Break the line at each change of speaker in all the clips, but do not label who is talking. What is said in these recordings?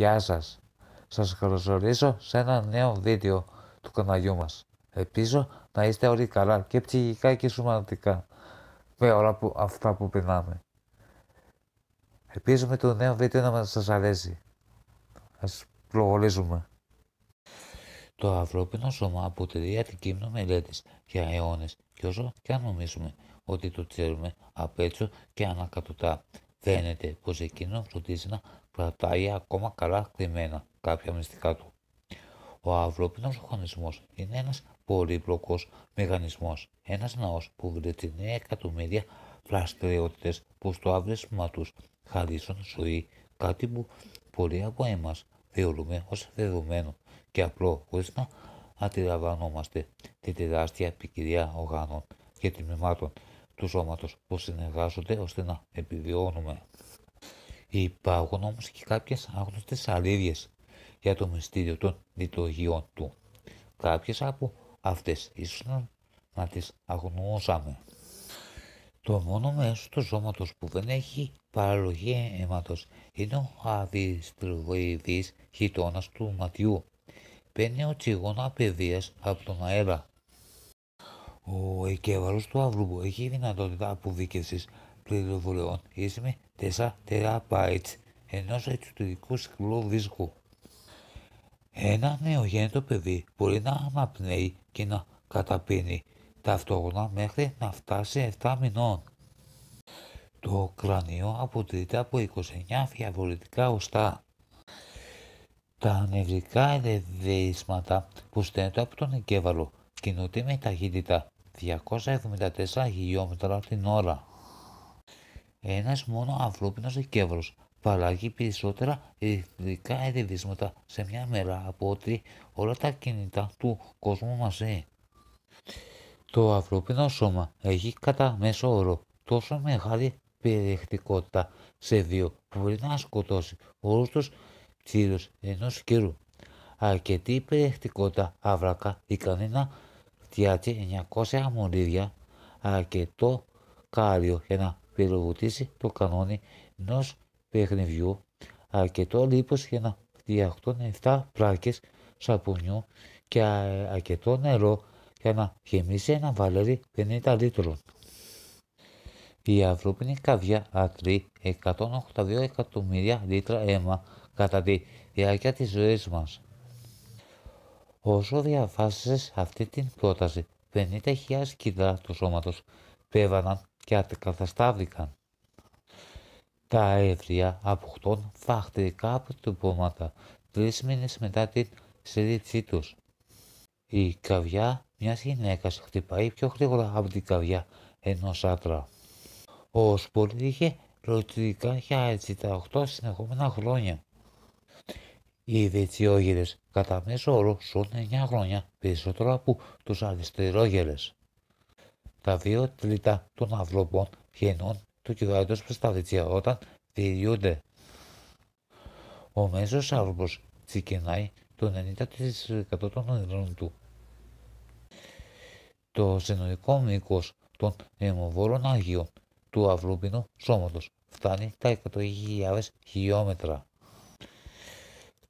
Γεια σας. Σας καλωσορίζω σε ένα νέο βίντεο του καναλιού μας. Ελπίζω να είστε όλοι καλά και ψυχικά και σωματικά με όλα που, αυτά που περνάμε. Ελπίζω με το νέο βίντεο να μας σας αρέσει. Ας προχωρήσουμε. Το ανθρώπινο σώμα αποτελεί αντικείμενο μελέτης για αιώνες και όσο και αν νομίζουμε ότι το ξέρουμε απ' και ανακατοτά. Φαίνεται πως εκείνο φροντίζει να κρατάει ακόμα καλά κρυμμένα κάποια μυστικά του. Ο αυρόπινος οργανισμός είναι ένας πολύπλοκος μηχανισμός, ένας ναός που νέα εκατομμύρια φλαστριότητες που στο αύρισμα τους χαρίσουν ζωή, κάτι που πολλοί από εμάς θεωρούμε ως δεδομένο και απλό χωρίς να αντιλαμβανόμαστε τη τεράστια ποικιλία οργάνων και τμήματων του σώματος που συνεργάζονται ώστε να επιβιώνουμε. Υπάρχουν όμως και κάποιες άγνωστες αλήθειες για το μυστήριο των λειτουργιών του. Κάποιες από αυτές ίσως να τις αγνώσαμε. Το μόνο μέσο του σώματος που δεν έχει παραλογή αίματος είναι ο αδιστριβοειδής χιτώνας του ματιού. Παίρνει ο τσιγόνα παιδείας από τον αέρα. Ο εκέβαλος του αυρού έχει δυνατότητα αποδίκευσης πληροφοριών ή 4 TB ενός εξωτερικού σκληρού δίσκου. Ένα νεογέννητο παιδί μπορεί να αναπνέει και να καταπίνει ταυτόχρονα μέχρι να φτάσει 7 μηνών. Το κρανίο αποτελείται από 29 διαφορετικά οστά. Τα νευρικά ελευθέρισματα που στέλνουν από τον εγκέφαλο κινούνται με ταχύτητα 274 χιλιόμετρα την ώρα. Ένας μόνο ανθρώπινος δικαίωμα παράγει περισσότερα ειδικά ερευνήματα σε μια μέρα από ότι όλα τα κινητά του κόσμου μαζί. Ε. Το ανθρώπινο σώμα έχει κατά μέσο όρο τόσο μεγάλη περιεκτικότητα σε δύο που μπορεί να σκοτώσει όλους τους τσίρου ενό κύρου. Αρκετή περιεκτικότητα αβρακα ικανή να φτιάξει 900 αμμολίδια, αρκετό κάριο για πυροβουτήσει το κανόνι ενός παιχνιδιού αρκετό λίπος για να φτιαχτούν 7 πλάκες σαπουνιού και αρκετό νερό για να γεμίσει ένα βαλέρι 50 λίτρων. Η ανθρώπινη καβιά άκρη 182 εκατομμύρια λίτρα αίμα κατά τη διάρκεια της ζωής μας. Όσο διαφάσισες αυτή την πρόταση, 50.000 κιλά του σώματος πέβαναν και αντικαταστάθηκαν. Τα από αποκτών φάχτερικά αποτυπώματα τρεις μήνες μετά την συλλήψη τους. Η καβιά μιας γυναίκας χτυπάει πιο γρήγορα από την καβιά ενός άντρα. Ο Σπορ είχε ρωτηρικά για 8 συνεχόμενα χρόνια. Οι δετσιόγερες κατά μέσο όρο σώνουν 9 χρόνια περισσότερο από τους αριστερόγερες. Τα δύο τρίτα των ανθρώπων γεννών του κυβέρνητος προς τα όταν διηγούνται. Ο μέσος άνθρωπος ξεκινάει το 90% των ανθρώπων του. Το συνολικό μήκος των αιμοβόρων αγίων του αυλοπινού σώματος φτάνει τα 100.000 χιλιόμετρα.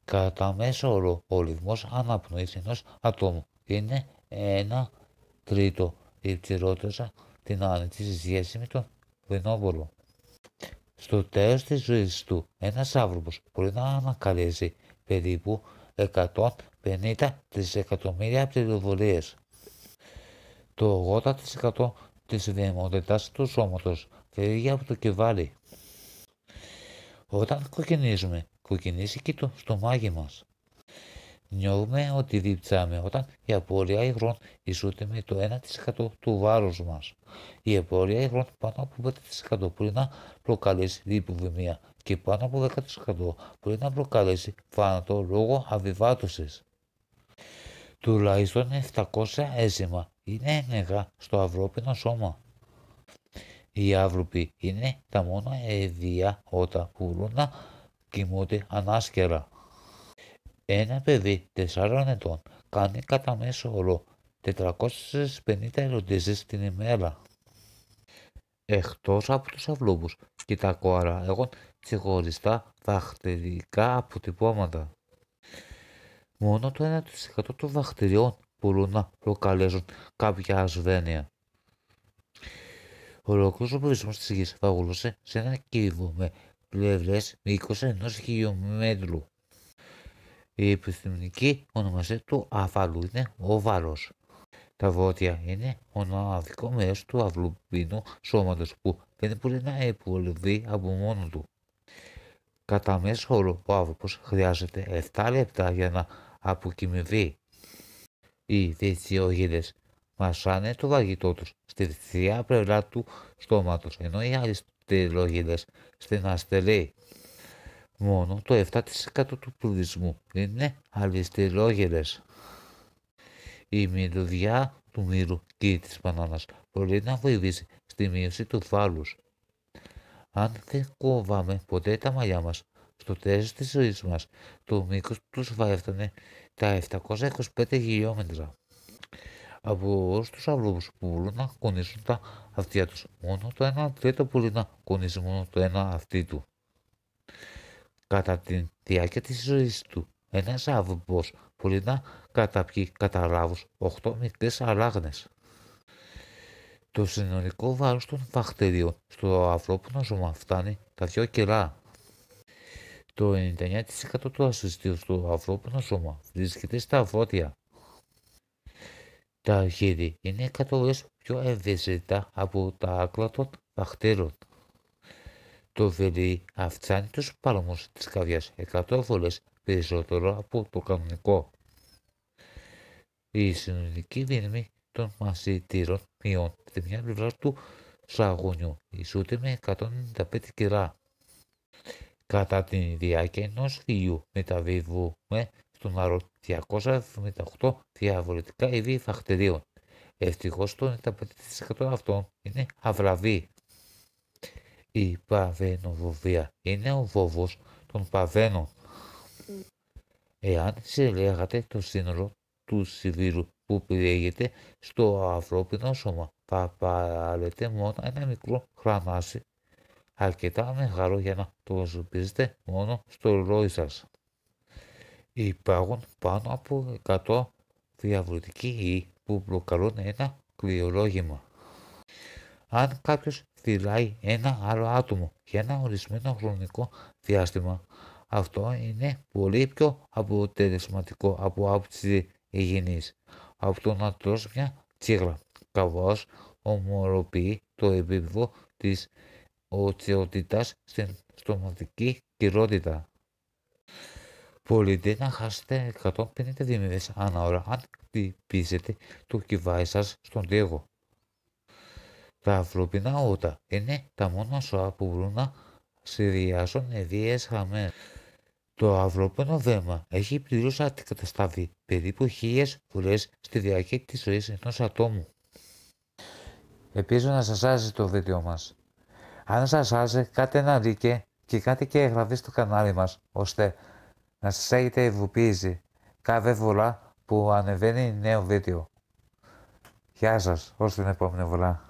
Κατά μέσο όρο ο ρυθμός αναπνοής ενός ατόμου είναι ένα τρίτο διεκτηρώτησα την άνετη σε σχέση με τον Στο τέλος της ζωής του, ένας άνθρωπος μπορεί να ανακαλέσει περίπου 150 δισεκατομμύρια πληροφορίες. Το 80% τη βιαιμότητας του σώματος φεύγει από το κεφάλι. Όταν κοκκινίζουμε, κοκκινίζει και το στομάχι μας. Νιώθουμε ότι διψάμε όταν η απώλεια υγρών ισούται με το 1% του βάρους μας. Η απώλεια υγρών πάνω από 5% μπορεί να προκαλέσει διποβημία και πάνω από 10% μπορεί να προκαλέσει φάνατο λόγω αβιβάτωσης. Τουλάχιστον 700 έζημα είναι ενεργά στο ανθρώπινο σώμα. Οι άνθρωποι είναι τα μόνα ευεία όταν μπορούν να κοιμούνται ανάσκερα. Ένα παιδί 4 ετών κάνει κατά μέσο όρο 450 ερωτήσεις την ημέρα. Εκτός από τους αυλούπου και τα κόαρα έχουν ξεχωριστά βακτηρικά αποτυπώματα. Μόνο το 1% των βακτηριών μπορούν να προκαλέσουν κάποια ασθένεια. Ολόκληρος ο πληθυσμός της γης θα σε ένα κύβο με πλευρές μήκος ενός χιλιόμετρου. Η επιστημονική ονομασία του αφαλού είναι όβαλος. Τα βότια είναι μοναδικό μέρο του αυλουπίνου σώματος που δεν μπορεί να υπολοιβεί από μόνο του. Κατά μέσο όρο ο άνθρωπος χρειάζεται 7 λεπτά για να αποκοιμηθεί. Οι δεξιόγειδε μασάνε το βαγητό τους στη δεξιά πλευρά του στόματος, ενώ οι αριστερογείδε στην αστερή μόνο το 7% του πληθυσμού είναι αλυστερόγελες. Η μυρωδιά του μύρου και της μπανάνας μπορεί να βοηθήσει στη μείωση του φάλους. Αν δεν κόβαμε ποτέ τα μαλλιά μας, στο τέλος της ζωής μας, το μήκος τους θα έφτανε τα 725 χιλιόμετρα. Από όλους τους αυλούς που μπορούν να κονίσουν τα αυτιά τους, μόνο το ένα τρίτο μπορεί να κονίσει μόνο το ένα αυτί του. Κατά τη διάρκεια της ζωής του, ένας άνθρωπος μπορεί να καταπιεί κατά λάβους 8 μικρές αλάγνες. Το συνολικό βάρος των βακτηρίων στο ανθρώπινο ζώμα φτάνει τα 2 κιλά. Το 99% του ασυστήρου στο ανθρώπινο ζώμα βρίσκεται στα φώτια. Τα χείρι είναι 100% πιο ευαισθητά από τα άκλα των βακτήρων. Το βελί αυξάνει τους πάλμους της καρδιάς 100 φορές περισσότερο από το κανονικό. Η συνολική δύναμη των μασιτήρων μειών στη μια πλευρά του σαγονιού ισούται με 195 κιλά. Κατά την διάρκεια ενός φιλιού μεταβιβούμε στον αρό 278 διαβολητικά είδη φακτηρίων. Ευτυχώς το 95% αυτών είναι αυλαβή η παβενοβοβία είναι ο φόβος των παβένων. Εάν συλλέγατε το σύνολο του σιδήρου που πηγαίνεται στο ανθρώπινο σώμα, θα παραλέτε μόνο ένα μικρό χραμάσι, αρκετά μεγάλο για να το προσωπίζετε μόνο στο ρόι σας. Υπάρχουν πάνω από 100 διαβολικοί ιοί που προκαλούν ένα κρυολόγημα. Αν κάποιος φυλάει ένα άλλο άτομο για ένα ορισμένο χρονικό διάστημα. Αυτό είναι πολύ πιο αποτελεσματικό από άποψη υγιεινής από το να τρως μια τσίγρα, καθώς ομορφωθεί το επίπεδο της οτσιότητας στην στοματική κυρότητα. Μπορείτε να χάσετε 150 διμήνες ανά ώρα αν χτυπήσετε το κυβάι σας στον τοίχο. Τα ανθρώπινα ότα είναι τα μόνα σώα που μπορούν να συνδυάσουν ιδίε χαμέ. Το ανθρώπινο δέμα έχει πλήρως αντικατασταθεί περίπου χίλιες φορές στη διάρκεια της ζωής ενός ατόμου. Ελπίζω να σας άρεσε το βίντεο μας. Αν σας άρεσε, κάντε ένα like και κάντε και εγγραφή στο κανάλι μας, ώστε να σας έχετε ειδοποίηση κάθε φορά που ανεβαίνει νέο βίντεο. Γεια σας, ως την επόμενη φορά.